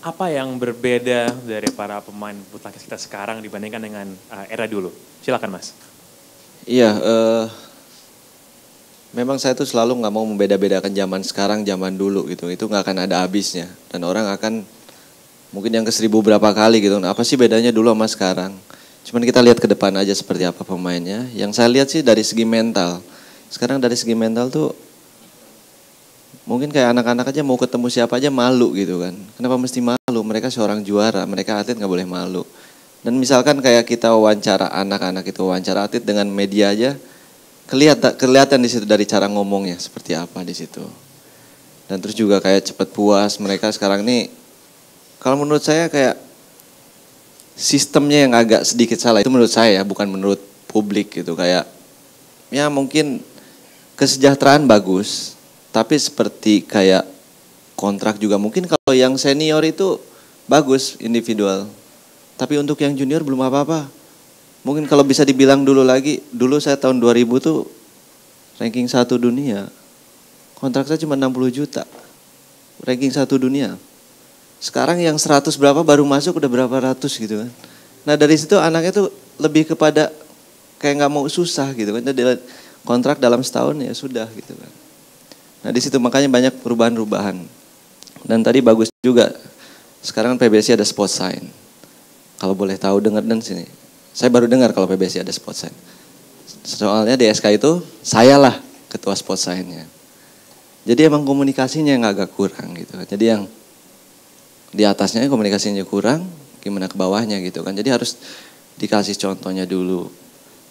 apa yang berbeda dari para pemain bulu kita sekarang dibandingkan dengan uh, era dulu? Silakan Mas. Iya, uh, memang saya tuh selalu nggak mau membeda-bedakan zaman sekarang, zaman dulu gitu. Itu nggak akan ada habisnya dan orang akan mungkin yang ke seribu berapa kali gitu. Nah, apa sih bedanya dulu sama sekarang? Cuman kita lihat ke depan aja seperti apa pemainnya. Yang saya lihat sih dari segi mental. Sekarang dari segi mental tuh mungkin kayak anak-anak aja mau ketemu siapa aja malu gitu kan. Kenapa mesti malu? Mereka seorang juara, mereka atlet nggak boleh malu. Dan misalkan kayak kita wawancara anak-anak itu wawancara atlet dengan media aja kelihatan kelihatan di situ dari cara ngomongnya seperti apa di situ. Dan terus juga kayak cepat puas mereka sekarang nih kalau menurut saya kayak sistemnya yang agak sedikit salah itu menurut saya bukan menurut publik gitu kayak ya mungkin kesejahteraan bagus tapi seperti kayak kontrak juga mungkin kalau yang senior itu bagus individual tapi untuk yang junior belum apa-apa mungkin kalau bisa dibilang dulu lagi dulu saya tahun 2000 tuh ranking satu dunia kontrak saya cuma 60 juta ranking satu dunia sekarang yang 100 berapa baru masuk udah berapa ratus gitu kan nah dari situ anaknya tuh lebih kepada kayak nggak mau susah gitu kan kontrak dalam setahun ya sudah gitu kan Nah di situ makanya banyak perubahan-perubahan. Dan tadi bagus juga. Sekarang PBSI ada spot sign. Kalau boleh tahu dengar dan sini. Saya baru dengar kalau PBSI ada spot sign. Soalnya di SK itu lah ketua spot signnya. Jadi emang komunikasinya yang agak kurang gitu. kan Jadi yang di atasnya komunikasinya kurang, gimana ke bawahnya gitu kan. Jadi harus dikasih contohnya dulu.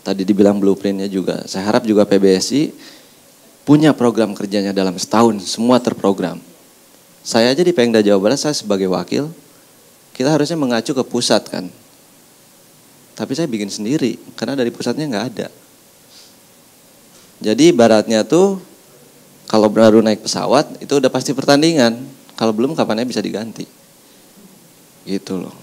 Tadi dibilang blueprintnya juga. Saya harap juga PBSI punya program kerjanya dalam setahun, semua terprogram. Saya aja di Pengda Jawa Barat, saya sebagai wakil, kita harusnya mengacu ke pusat kan. Tapi saya bikin sendiri, karena dari pusatnya nggak ada. Jadi baratnya tuh, kalau baru naik pesawat, itu udah pasti pertandingan. Kalau belum kapannya bisa diganti. Gitu loh.